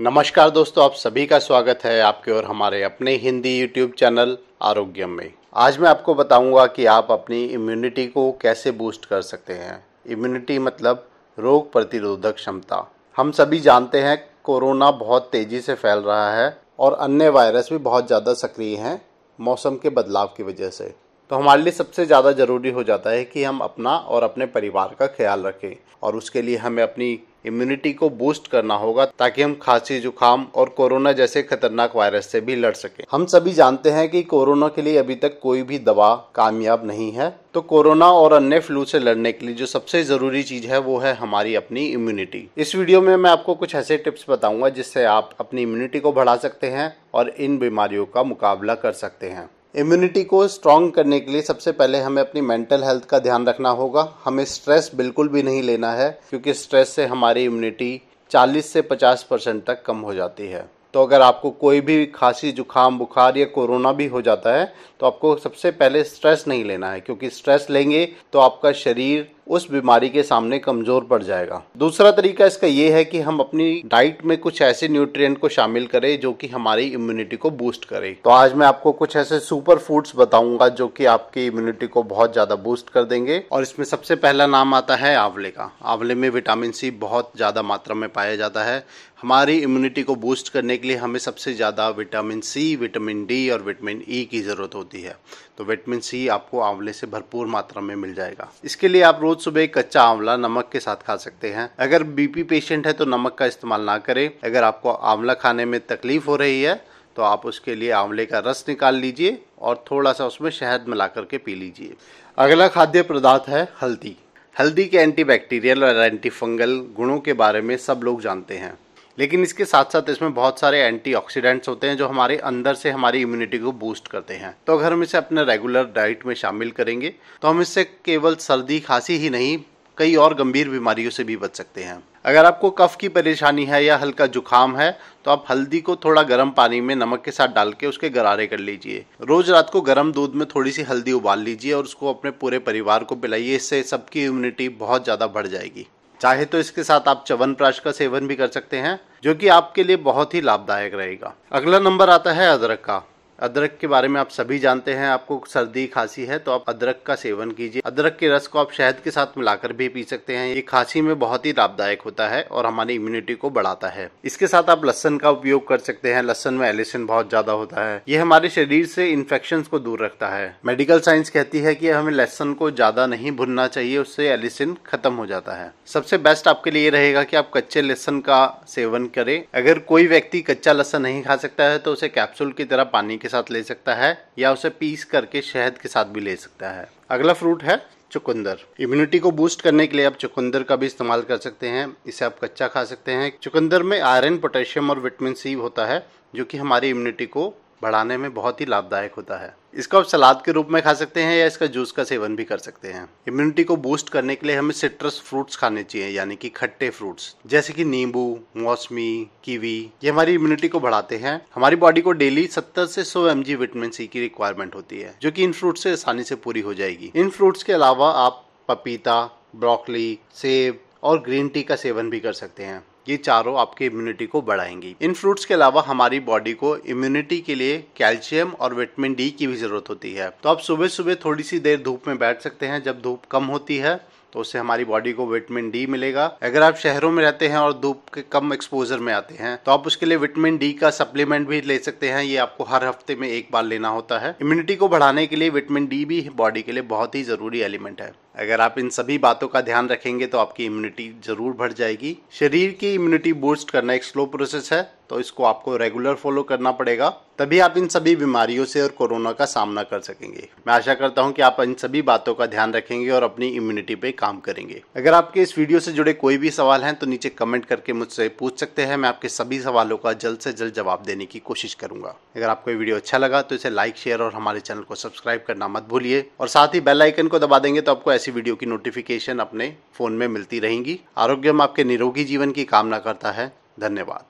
नमस्कार दोस्तों आप सभी का स्वागत है आपके और हमारे अपने हिंदी यूट्यूब चैनल आरोग्यम में आज मैं आपको बताऊंगा कि आप अपनी इम्यूनिटी को कैसे बूस्ट कर सकते हैं इम्यूनिटी मतलब रोग प्रतिरोधक क्षमता हम सभी जानते हैं कोरोना बहुत तेज़ी से फैल रहा है और अन्य वायरस भी बहुत ज़्यादा सक्रिय हैं मौसम के बदलाव की वजह से तो हमारे लिए सबसे ज़्यादा ज़रूरी हो जाता है कि हम अपना और अपने परिवार का ख्याल रखें और उसके लिए हमें अपनी इम्यूनिटी को बूस्ट करना होगा ताकि हम खांसी जुकाम और कोरोना जैसे खतरनाक वायरस से भी लड़ सकें हम सभी जानते हैं कि कोरोना के लिए अभी तक कोई भी दवा कामयाब नहीं है तो कोरोना और अन्य फ्लू से लड़ने के लिए जो सबसे ज़रूरी चीज़ है वो है हमारी अपनी इम्यूनिटी इस वीडियो में मैं आपको कुछ ऐसे टिप्स बताऊंगा जिससे आप अपनी इम्यूनिटी को बढ़ा सकते हैं और इन बीमारियों का मुकाबला कर सकते हैं इम्यूनिटी को स्ट्रॉन्ग करने के लिए सबसे पहले हमें अपनी मेंटल हेल्थ का ध्यान रखना होगा हमें स्ट्रेस बिल्कुल भी नहीं लेना है क्योंकि स्ट्रेस से हमारी इम्यूनिटी 40 से 50 परसेंट तक कम हो जाती है तो अगर आपको कोई भी खांसी जुकाम बुखार या कोरोना भी हो जाता है तो आपको सबसे पहले स्ट्रेस नहीं लेना है क्योंकि स्ट्रेस लेंगे तो आपका शरीर उस बीमारी के सामने कमज़ोर पड़ जाएगा दूसरा तरीका इसका ये है कि हम अपनी डाइट में कुछ ऐसे न्यूट्रिएंट को शामिल करें जो कि हमारी इम्यूनिटी को बूस्ट करे तो आज मैं आपको कुछ ऐसे सुपर फूड्स बताऊंगा जो कि आपकी इम्यूनिटी को बहुत ज़्यादा बूस्ट कर देंगे और इसमें सबसे पहला नाम आता है आंवले का आंवले में विटामिन सी बहुत ज़्यादा मात्रा में पाया जाता है हमारी इम्यूनिटी को बूस्ट करने के लिए हमें सबसे ज़्यादा विटामिन सी विटामिन डी और विटामिन ई e की ज़रूरत होती है तो विटामिन सी आपको आंवले से भरपूर मात्रा में मिल जाएगा इसके लिए आप रोज़ रोज सुबह कच्चा आंवला नमक के साथ खा सकते हैं अगर बीपी पेशेंट है तो नमक का इस्तेमाल ना करें अगर आपको आंवला खाने में तकलीफ हो रही है तो आप उसके लिए आंवले का रस निकाल लीजिए और थोड़ा सा उसमें शहद मिला करके पी लीजिए अगला खाद्य पदार्थ है हल्दी हल्दी के एंटीबैक्टीरियल और एंटीफंगल गुणों के बारे में सब लोग जानते हैं लेकिन इसके साथ साथ इसमें बहुत सारे एंटी होते हैं जो हमारे अंदर से हमारी इम्यूनिटी को बूस्ट करते हैं तो अगर हम इसे अपने रेगुलर डाइट में शामिल करेंगे तो हम इससे केवल सर्दी खांसी ही नहीं कई और गंभीर बीमारियों से भी बच सकते हैं अगर आपको कफ की परेशानी है या हल्का जुकाम है तो आप हल्दी को थोड़ा गर्म पानी में नमक के साथ डाल के उसके गरारे कर लीजिए रोज रात को गर्म दूध में थोड़ी सी हल्दी उबाल लीजिए और उसको अपने पूरे परिवार को पिलाइए इससे सबकी इम्यूनिटी बहुत ज़्यादा बढ़ जाएगी चाहे तो इसके साथ आप चवन प्राश का सेवन भी कर सकते हैं जो कि आपके लिए बहुत ही लाभदायक रहेगा अगला नंबर आता है अदरक का अदरक के बारे में आप सभी जानते हैं आपको सर्दी खांसी है तो आप अदरक का सेवन कीजिए अदरक के रस को आप शहद के साथ मिलाकर भी पी सकते हैं ये खांसी में बहुत ही लाभदायक होता है और हमारी इम्यूनिटी को बढ़ाता है इसके साथ आप लहसन का उपयोग कर सकते हैं लहसन में एलिसन बहुत ज्यादा होता है ये हमारे शरीर से इन्फेक्शन को दूर रखता है मेडिकल साइंस कहती है की हमें लहसन को ज्यादा नहीं भुनना चाहिए उससे एलिसन खत्म हो जाता है सबसे बेस्ट आपके लिए रहेगा की आप कच्चे लहसन का सेवन करें अगर कोई व्यक्ति कच्चा लहसन नहीं खा सकता है तो उसे कैप्सूल की तरह पानी के के साथ ले सकता है या उसे पीस करके शहद के साथ भी ले सकता है अगला फ्रूट है चुकंदर इम्यूनिटी को बूस्ट करने के लिए आप चुकंदर का भी इस्तेमाल कर सकते हैं इसे आप कच्चा खा सकते हैं चुकंदर में आयरन पोटेशियम और विटामिन सी होता है जो कि हमारी इम्यूनिटी को बढ़ाने में बहुत ही लाभदायक होता है इसको आप सलाद के रूप में खा सकते हैं या इसका जूस का सेवन भी कर सकते हैं इम्यूनिटी को बूस्ट करने के लिए हमें सिट्रस फ्रूट्स खाने चाहिए यानी कि खट्टे फ्रूट्स जैसे कि नींबू मौसमी कीवी ये हमारी इम्यूनिटी को बढ़ाते हैं हमारी बॉडी को डेली 70 से 100 एम विटामिन सी की रिक्वायरमेंट होती है जो की इन फ्रूट से आसानी से पूरी हो जाएगी इन फ्रूट्स के अलावा आप पपीता ब्रोकली सेब और ग्रीन टी का सेवन भी कर सकते हैं ये चारों आपकी इम्यूनिटी को बढ़ाएंगी इन फ्रूट्स के अलावा हमारी बॉडी को इम्यूनिटी के लिए कैल्शियम और विटामिन डी की भी जरूरत होती है तो आप सुबह सुबह थोड़ी सी देर धूप में बैठ सकते हैं जब धूप कम होती है तो उससे हमारी बॉडी को विटामिन डी मिलेगा अगर आप शहरों में रहते हैं और धूप के कम एक्सपोजर में आते हैं तो आप उसके लिए विटामिन डी का सप्लीमेंट भी ले सकते हैं ये आपको हर हफ्ते में एक बार लेना होता है इम्यूनिटी को बढ़ाने के लिए विटामिन डी भी बॉडी के लिए बहुत ही जरूरी एलिमेंट है अगर आप इन सभी बातों का ध्यान रखेंगे तो आपकी इम्यूनिटी ज़रूर बढ़ जाएगी शरीर की इम्यूनिटी बूस्ट करना एक स्लो प्रोसेस है तो इसको आपको रेगुलर फॉलो करना पड़ेगा तभी आप इन सभी बीमारियों से और कोरोना का सामना कर सकेंगे मैं आशा करता हूं कि आप इन सभी बातों का ध्यान रखेंगे और अपनी इम्यूनिटी पे काम करेंगे अगर आपके इस वीडियो से जुड़े कोई भी सवाल हैं तो नीचे कमेंट करके मुझसे पूछ सकते हैं मैं आपके सभी सवालों का जल्द से जल्द जवाब देने की कोशिश करूंगा अगर आपको वीडियो अच्छा लगा तो इसे लाइक शेयर और हमारे चैनल को सब्सक्राइब करना मत भूलिए और साथ ही बेलाइकन को दबा देंगे तो आपको ऐसी ऐसी वीडियो की नोटिफिकेशन अपने फ़ोन में मिलती रहेंगी आरोग्यम आपके निरोगी जीवन की कामना करता है धन्यवाद